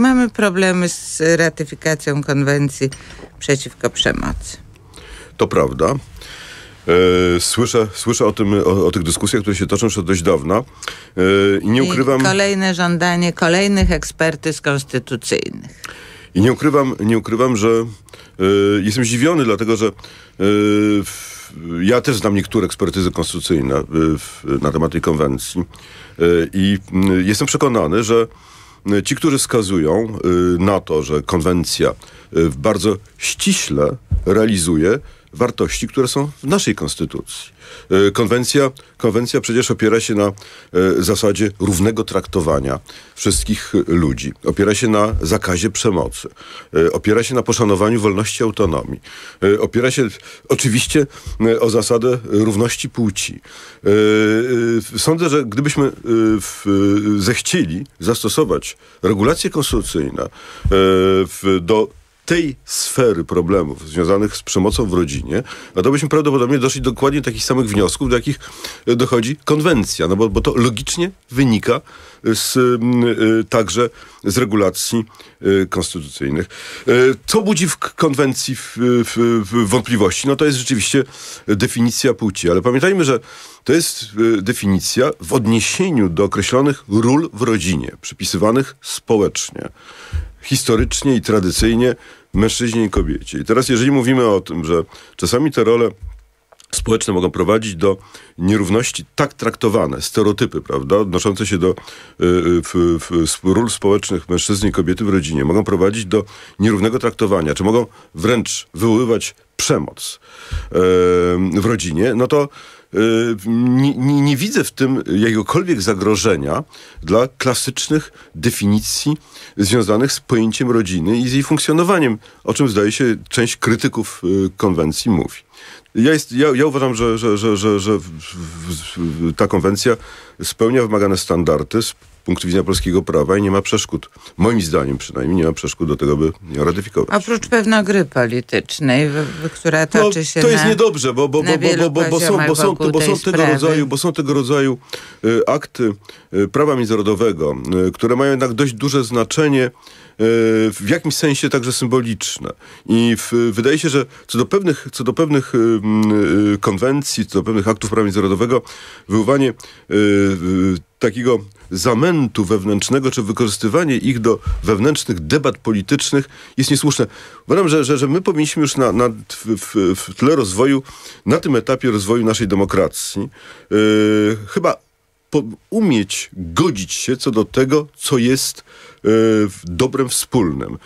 mamy problemy z ratyfikacją konwencji przeciwko przemocy. To prawda. E, słyszę, słyszę o, tym, o, o, tych dyskusjach, które się toczą już od dość dawna. E, I nie ukrywam. I kolejne żądanie kolejnych ekspertyz konstytucyjnych. I nie ukrywam, nie ukrywam że y, jestem zdziwiony, dlatego że y, ja też znam niektóre ekspertyzy konstytucyjne y, na temat tej konwencji. I mm, jestem przekonany, że ci, którzy wskazują y, na to, że konwencja y, bardzo ściśle realizuje wartości, które są w naszej konstytucji. E, konwencja, konwencja przecież opiera się na e, zasadzie równego traktowania wszystkich e, ludzi. Opiera się na zakazie przemocy. Opiera się na poszanowaniu wolności autonomii. Opiera się oczywiście o zasadę równości płci. Sądzę, że gdybyśmy zechcieli zastosować regulacje konstytucyjne do tej sfery problemów związanych z przemocą w rodzinie, no to byśmy prawdopodobnie doszli dokładnie do takich samych wniosków, do jakich e, dochodzi konwencja, no bo, bo to logicznie wynika z, mm, e, także z regulacji e, konstytucyjnych. Co budzi w konwencji w, w, w wątpliwości? No to jest rzeczywiście definicja płci, ale pamiętajmy, że to jest definicja w odniesieniu do określonych ról w rodzinie, przypisywanych społecznie historycznie i tradycyjnie mężczyźnie i kobiecie. I teraz, jeżeli mówimy o tym, że czasami te role społeczne mogą prowadzić do nierówności tak traktowane, stereotypy, prawda, odnoszące się do y, y ról społecznych mężczyzn i kobiety w rodzinie, mogą prowadzić do nierównego traktowania, czy mogą wręcz wywoływać przemoc y, w rodzinie, no to Y, nie, nie, widzę w tym jakiegokolwiek zagrożenia dla klasycznych definicji związanych z pojęciem rodziny i z jej funkcjonowaniem, o czym zdaje się część krytyków y, konwencji mówi. Ja, jest, ja, ja uważam, że, że, że, że ta konwencja spełnia wymagane standardy, punktu widzenia polskiego prawa i nie ma przeszkód, moim zdaniem przynajmniej, nie ma przeszkód do tego, by ją ratyfikować. Oprócz pewna gry politycznej, która no, toczy no, się To jest na, niedobrze, bo, bo, bo, bo, bo, bo, są, bo, są, bo, są tego rodzaju, bo są tego rodzaju y, akty y, prawa międzynarodowego, y, które mają jednak dość duże znaczenie w jakimś sensie także symboliczne. I w, wydaje się, że co do pewnych, co do pewnych mm, konwencji, co do pewnych aktów prawa międzynarodowego, wywołanie takiego zamętu wewnętrznego, czy wykorzystywanie ich do wewnętrznych debat politycznych jest niesłuszne. Uważam, że, że, że my powinniśmy już na, na w, w, tle rozwoju, na tym etapie rozwoju naszej demokracji, yy, chyba po, umieć godzić się co do tego, co jest yy, dobrem wspólnym.